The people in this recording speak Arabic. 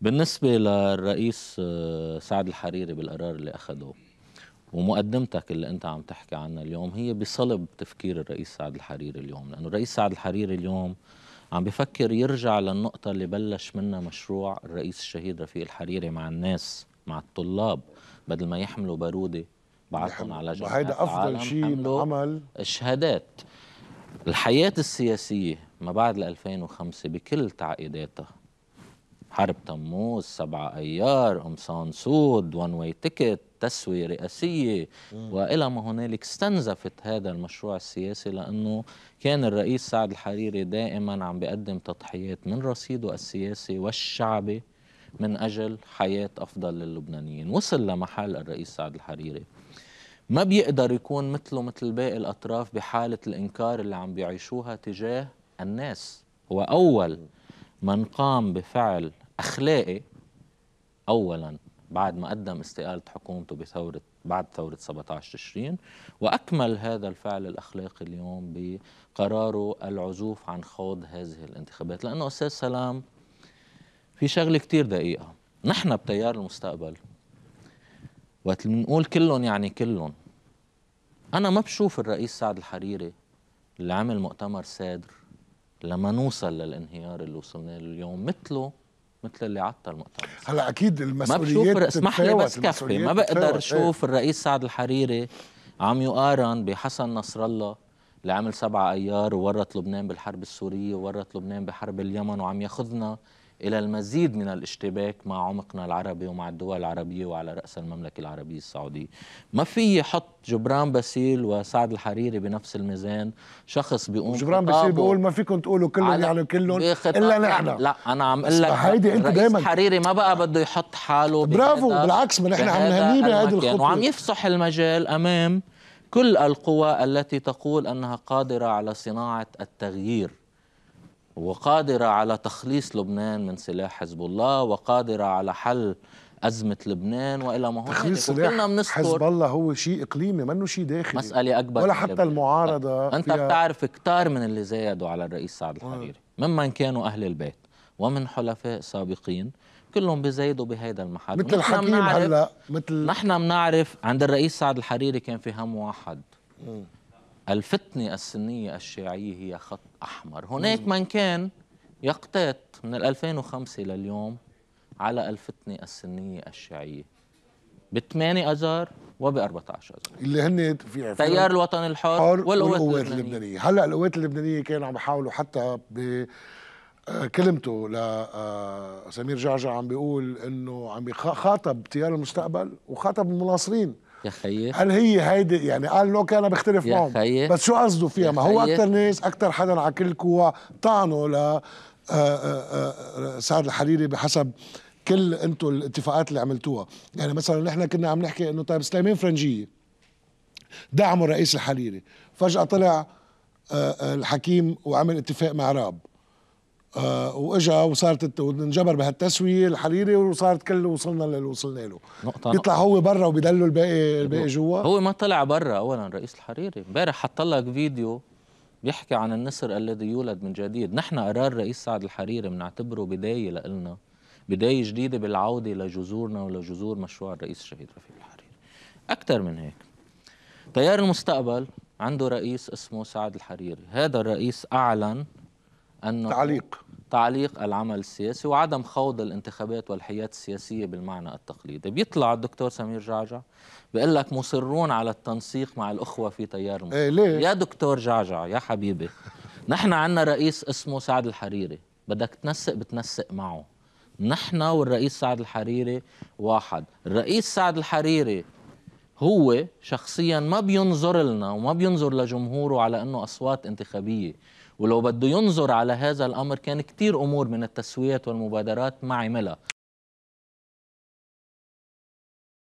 بالنسبة للرئيس آه، سعد الحريري بالقرار اللي أخده ومقدمتك اللي أنت عم تحكي عنها اليوم هي بصلب تفكير الرئيس سعد الحريري اليوم لأنه الرئيس سعد الحريري اليوم عم بفكر يرجع للنقطة اللي بلش منها مشروع الرئيس الشهيد رفيق الحريري مع الناس مع الطلاب بدل ما يحملوا بارودة بعثهم على جبهة هيدا أفضل شيء عمل شهادات الحياة السياسية ما بعد 2005 بكل تعقيداتها حرب تموز سبعة أيار أم سانسود وان واي تيكت تسوية رئاسية وإلى ما هنالك استنزفت هذا المشروع السياسي لأنه كان الرئيس سعد الحريري دائما عم بيقدم تضحيات من رصيده السياسي والشعبي من أجل حياة أفضل للبنانيين وصل لمحل الرئيس سعد الحريري ما بيقدر يكون مثله مثل باقي الأطراف بحالة الإنكار اللي عم بيعيشوها تجاه الناس هو أول من قام بفعل اخلاقي اولا بعد ما قدم استقاله حكومته بثوره بعد ثوره 17 تشرين واكمل هذا الفعل الاخلاقي اليوم بقراره العزوف عن خوض هذه الانتخابات لانه استاذ سلام في شغله كثير دقيقه نحن بتيار المستقبل وقت بنقول كلهم يعني كلهم انا ما بشوف الرئيس سعد الحريري اللي عمل مؤتمر سادر لما نوصل للانهيار اللي وصلنا له اليوم مثله مثل اللي عطى المؤتمر هلا اكيد المسؤوليات ما بشوف اسمح لي بس كفي ما بقدر شوف إيه. الرئيس سعد الحريري عم يقارن بحسن نصر الله اللي عمل سبعة ايار وورط لبنان بالحرب السوريه وورط لبنان بحرب اليمن وعم ياخذنا إلى المزيد من الاشتباك مع عمقنا العربي ومع الدول العربية وعلى رأس المملكة العربية السعودية ما في حط جبران باسيل وسعد الحريري بنفس الميزان شخص بيقوم جبران باسيل بيقول ما فيكم تقولوا كلهم يعني كلهم الا نحن يعني لا انا عم اقول لك آه، هيدي انت دائما حريري ما بقى بده يحط حاله برافو بالعكس ما نحن عم نهنيه بهذه الخطوه وعم يفصح المجال امام كل القوى التي تقول انها قادره على صناعه التغيير وقادرة على تخليص لبنان من سلاح حزب الله وقادرة على حل أزمة لبنان وإلى ما هو تخليص سلاح حزب الله هو شيء إقليمي منه شيء داخلي مسألة أكبر ولا حتى المعارضة أه. أنت فيها... بتعرف كتار من اللي زايدوا على الرئيس سعد الحريري ممن كانوا أهل البيت ومن حلفاء سابقين كلهم بيزيدوا بهيدا المحل مثل الحكيم هلا مثل نحن بنعرف عند الرئيس سعد الحريري كان في هم واحد الفتنة السنية الشيعية هي خط أحمر هناك من كان يقتات من 2005 لليوم على الفتنة السنية الشيعية ب 8 أذار وب 14 أذار اللي هن في تيار الوطن الحر والقوات, والقوات اللبنانية. هلا القوات اللبنانية كانوا عم يحاولوا حتى ب آه، كلمته لسمير آه، جعجع عم بيقول انه عم بيخاطب تيار المستقبل وخاطب المناصرين يا خيي هل هي هيدي يعني قال اوكي انا بختلف معهم يا خيي بس شو قصده فيها ما هو اكثر ناس اكثر حدا على كل عكلكوا طعنوا ل آه، آه، آه، سعد الحريري بحسب كل انتم الاتفاقات اللي عملتوها يعني مثلا نحن كنا عم نحكي انه طيب سليمان فرنجيه دعموا الرئيس الحريري فجاه طلع الحكيم وعمل اتفاق مع راب آه، واجا وصارت انجبر بهالتسويه الحريري وصارت كل وصلنا للي وصلنا له نقطة بيطلع هو برا وبيدلوا الباقي الباقي جوا هو ما طلع برا اولا رئيس الحريري امبارح حط لك فيديو بيحكي عن النسر الذي يولد من جديد نحن قرار رئيس سعد الحريري بنعتبره بدايه لإلنا بدايه جديده بالعوده لجذورنا ولجذور مشروع الرئيس الشهيد رفيق الحريري اكثر من هيك تيار المستقبل عنده رئيس اسمه سعد الحريري هذا الرئيس اعلن أنه تعليق تعليق العمل السياسي وعدم خوض الانتخابات والحياة السياسية بالمعنى التقليدي بيطلع الدكتور سمير جعجع بيقول لك مصرون على التنسيق مع الأخوة في تيار المصر إيه ليه؟ يا دكتور جعجع يا حبيبي نحن عندنا رئيس اسمه سعد الحريري بدك تنسق بتنسق معه نحن والرئيس سعد الحريري واحد الرئيس سعد الحريري هو شخصيا ما بينظر لنا وما بينظر لجمهوره على انه اصوات انتخابيه ولو بده ينظر على هذا الامر كان كثير امور من التسويات والمبادرات ما عملها